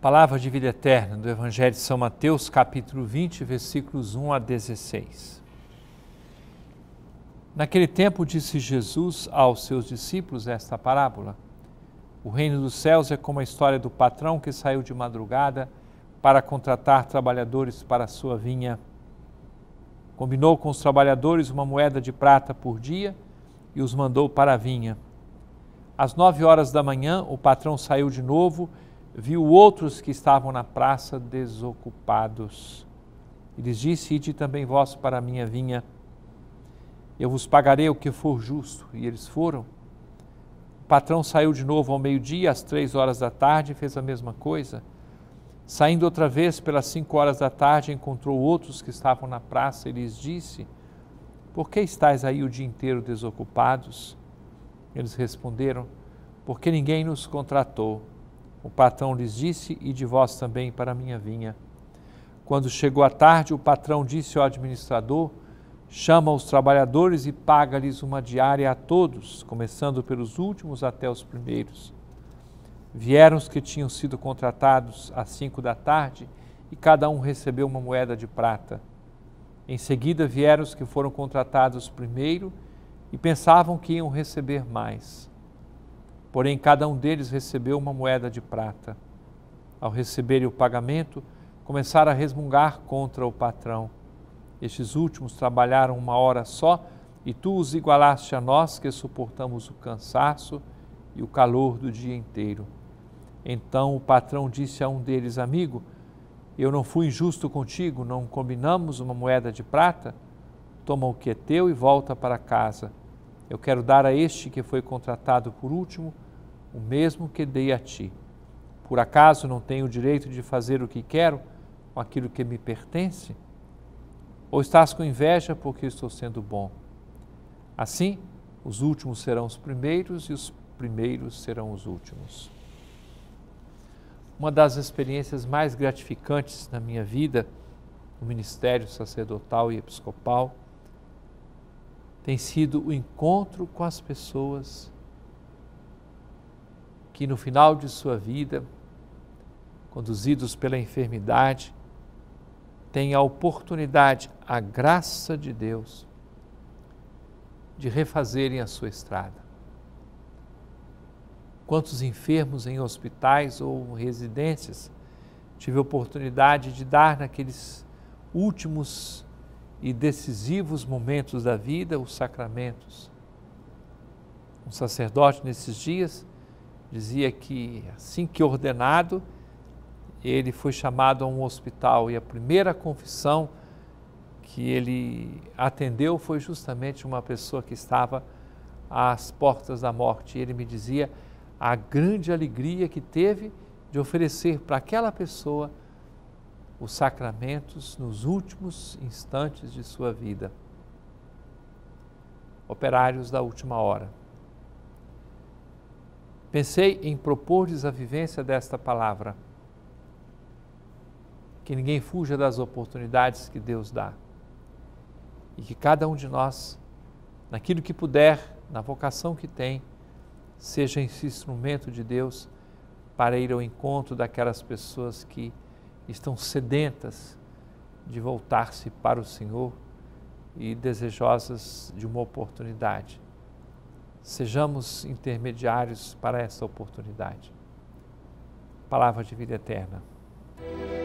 Palavra de vida eterna do Evangelho de São Mateus, capítulo 20, versículos 1 a 16. Naquele tempo disse Jesus aos seus discípulos esta parábola: O reino dos céus é como a história do patrão que saiu de madrugada para contratar trabalhadores para a sua vinha. Combinou com os trabalhadores uma moeda de prata por dia e os mandou para a vinha. Às nove horas da manhã, o patrão saiu de novo e viu outros que estavam na praça desocupados. E lhes disse: Ide também vós para a minha vinha, eu vos pagarei o que for justo. E eles foram. O patrão saiu de novo ao meio-dia, às três horas da tarde, e fez a mesma coisa. Saindo outra vez pelas cinco horas da tarde, encontrou outros que estavam na praça e lhes disse: Por que estáis aí o dia inteiro desocupados? Eles responderam: Porque ninguém nos contratou. O patrão lhes disse: E de vós também para a minha vinha. Quando chegou a tarde, o patrão disse ao administrador: Chama os trabalhadores e paga-lhes uma diária a todos, começando pelos últimos até os primeiros. Vieram os que tinham sido contratados às cinco da tarde e cada um recebeu uma moeda de prata. Em seguida vieram os que foram contratados primeiro e pensavam que iam receber mais. Porém, cada um deles recebeu uma moeda de prata. Ao receberem o pagamento, começaram a resmungar contra o patrão. Estes últimos trabalharam uma hora só e tu os igualaste a nós que suportamos o cansaço e o calor do dia inteiro. Então o patrão disse a um deles: Amigo, eu não fui injusto contigo, não combinamos uma moeda de prata? Toma o que é teu e volta para casa. Eu quero dar a este que foi contratado por último o mesmo que dei a ti. Por acaso não tenho o direito de fazer o que quero com aquilo que me pertence? Ou estás com inveja porque estou sendo bom? Assim, os últimos serão os primeiros e os primeiros serão os últimos. Uma das experiências mais gratificantes na minha vida, no ministério sacerdotal e episcopal, tem sido o encontro com as pessoas que no final de sua vida, conduzidos pela enfermidade, têm a oportunidade, a graça de Deus, de refazerem a sua estrada. Quantos enfermos em hospitais ou residências tive a oportunidade de dar naqueles últimos e decisivos momentos da vida, os sacramentos. Um sacerdote nesses dias dizia que assim que ordenado, ele foi chamado a um hospital e a primeira confissão que ele atendeu foi justamente uma pessoa que estava às portas da morte. E ele me dizia a grande alegria que teve de oferecer para aquela pessoa os sacramentos nos últimos instantes de sua vida. Operários da última hora. Pensei em propor-lhes a vivência desta palavra. Que ninguém fuja das oportunidades que Deus dá. E que cada um de nós, naquilo que puder, na vocação que tem, seja esse instrumento de Deus para ir ao encontro daquelas pessoas que estão sedentas de voltar-se para o Senhor e desejosas de uma oportunidade. Sejamos intermediários para essa oportunidade. Palavra de vida eterna.